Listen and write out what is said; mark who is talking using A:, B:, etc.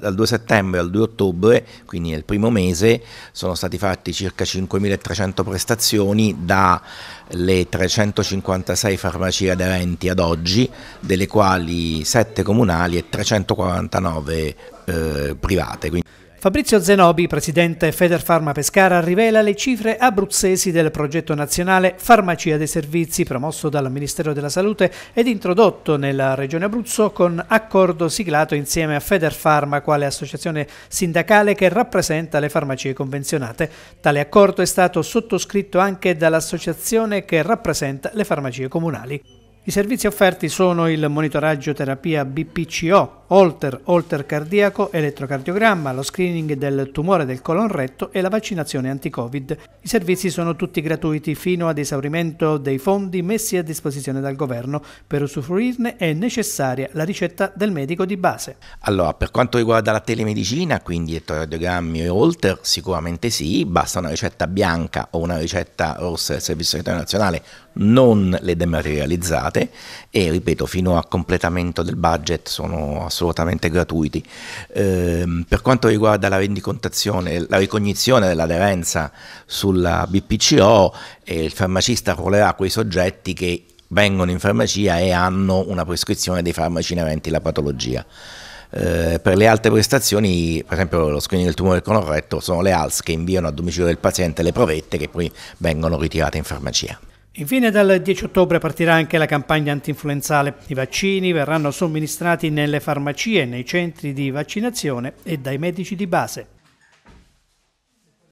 A: Dal 2 settembre al 2 ottobre, quindi nel primo mese, sono stati fatti circa 5.300 prestazioni dalle 356 farmacie aderenti ad oggi, delle quali 7 comunali e 349 eh, private. Quindi Fabrizio Zenobi, presidente Federfarma
B: Pescara, rivela le cifre abruzzesi del progetto nazionale Farmacia dei Servizi promosso dal Ministero della Salute ed introdotto nella Regione Abruzzo con accordo siglato insieme a Federfarma quale associazione sindacale che rappresenta le farmacie convenzionate. Tale accordo è stato sottoscritto anche dall'associazione che rappresenta le farmacie comunali. I servizi offerti sono il monitoraggio terapia BPCO, Holter, Holter cardiaco, elettrocardiogramma, lo screening del tumore del colon retto e la vaccinazione anti-Covid. I servizi sono tutti gratuiti fino ad esaurimento dei fondi messi a disposizione dal governo. Per usufruirne è necessaria la ricetta del medico di base.
A: Allora, per quanto riguarda la telemedicina, quindi elettrocardiogrammi e Holter, sicuramente sì, basta una ricetta bianca o una ricetta rossa del Servizio Sanitario Nazionale, non le dematerializzate e ripeto, fino a completamento del budget sono assolutamente assolutamente gratuiti. Eh, per quanto riguarda la rendicontazione, la ricognizione dell'aderenza sulla BPCO, eh, il farmacista ruolerà quei soggetti che vengono in farmacia e hanno una prescrizione dei farmaci inerenti alla patologia. Eh, per le altre prestazioni, per esempio lo screening del tumore del sono le ALS che inviano a domicilio del paziente le provette che poi vengono ritirate in farmacia.
B: Infine dal 10 ottobre partirà anche la campagna antinfluenzale. I vaccini verranno somministrati nelle farmacie, nei centri di vaccinazione e dai medici di base.